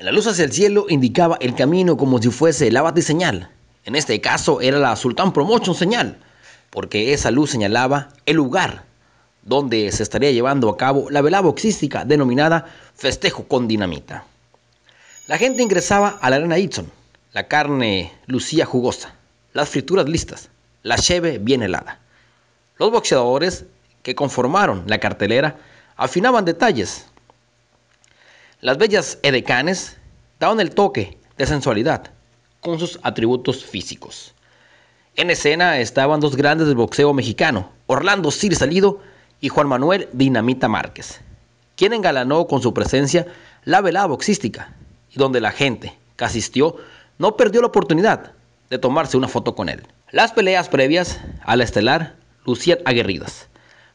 La luz hacia el cielo indicaba el camino como si fuese la señal. En este caso era la Sultan Promotion señal, porque esa luz señalaba el lugar donde se estaría llevando a cabo la vela boxística denominada Festejo con Dinamita. La gente ingresaba a la arena Itson. La carne lucía jugosa, las frituras listas, la cheve bien helada. Los boxeadores que conformaron la cartelera afinaban detalles las bellas edecanes daban el toque de sensualidad con sus atributos físicos. En escena estaban dos grandes del boxeo mexicano, Orlando Sir Salido y Juan Manuel Dinamita Márquez, quien engalanó con su presencia la velada boxística, y donde la gente que asistió no perdió la oportunidad de tomarse una foto con él. Las peleas previas a la estelar lucían aguerridas.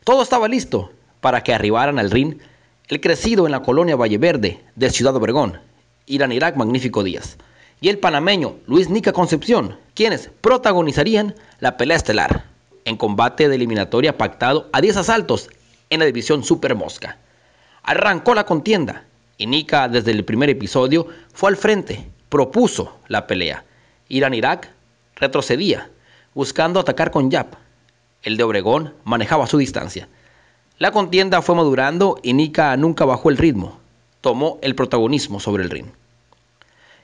Todo estaba listo para que arribaran al ring el crecido en la colonia Valle Verde de Ciudad Obregón, Irán Irak Magnífico Díaz, y el panameño Luis Nica Concepción, quienes protagonizarían la pelea estelar en combate de eliminatoria pactado a 10 asaltos en la división Super Mosca. Arrancó la contienda y Nica desde el primer episodio fue al frente, propuso la pelea. Irán Irak retrocedía, buscando atacar con Yap, El de Obregón manejaba su distancia. La contienda fue madurando y Nika nunca bajó el ritmo, tomó el protagonismo sobre el ring.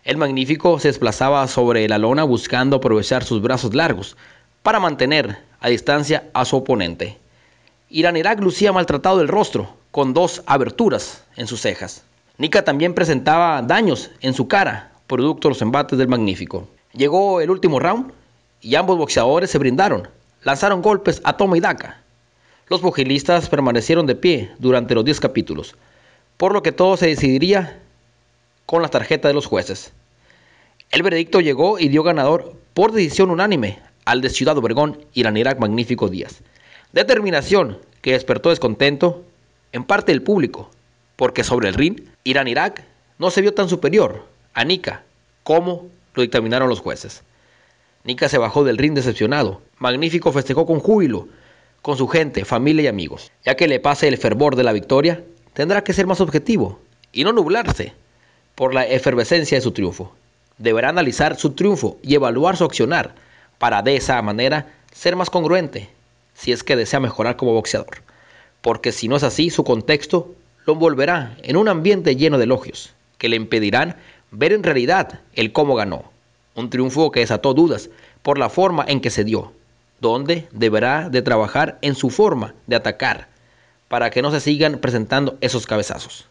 El magnífico se desplazaba sobre la lona buscando aprovechar sus brazos largos para mantener a distancia a su oponente. Irán Irak lucía maltratado el rostro, con dos aberturas en sus cejas. Nika también presentaba daños en su cara, producto de los embates del magnífico. Llegó el último round y ambos boxeadores se brindaron, lanzaron golpes a toma y Daka. Los pugilistas permanecieron de pie durante los 10 capítulos, por lo que todo se decidiría con la tarjeta de los jueces. El veredicto llegó y dio ganador por decisión unánime al de Ciudad Obregón y Magnífico Díaz. Determinación que despertó descontento en parte del público, porque sobre el RIN Irán Irak no se vio tan superior a Nika como lo dictaminaron los jueces. Nika se bajó del RIN decepcionado. Magnífico festejó con júbilo con su gente, familia y amigos. Ya que le pase el fervor de la victoria, tendrá que ser más objetivo y no nublarse por la efervescencia de su triunfo. Deberá analizar su triunfo y evaluar su accionar para de esa manera ser más congruente si es que desea mejorar como boxeador. Porque si no es así, su contexto lo envolverá en un ambiente lleno de elogios que le impedirán ver en realidad el cómo ganó. Un triunfo que desató dudas por la forma en que se dio donde deberá de trabajar en su forma de atacar para que no se sigan presentando esos cabezazos.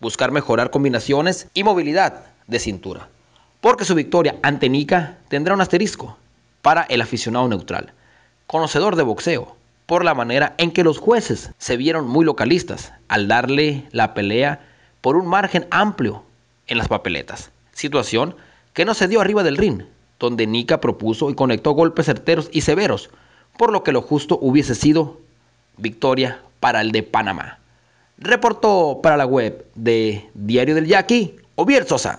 Buscar mejorar combinaciones y movilidad de cintura, porque su victoria ante Nika tendrá un asterisco para el aficionado neutral, conocedor de boxeo, por la manera en que los jueces se vieron muy localistas al darle la pelea por un margen amplio en las papeletas, situación que no se dio arriba del ring, donde Nica propuso y conectó golpes certeros y severos, por lo que lo justo hubiese sido victoria para el de Panamá. Reportó para la web de Diario del Yaqui, Ovier Sosa.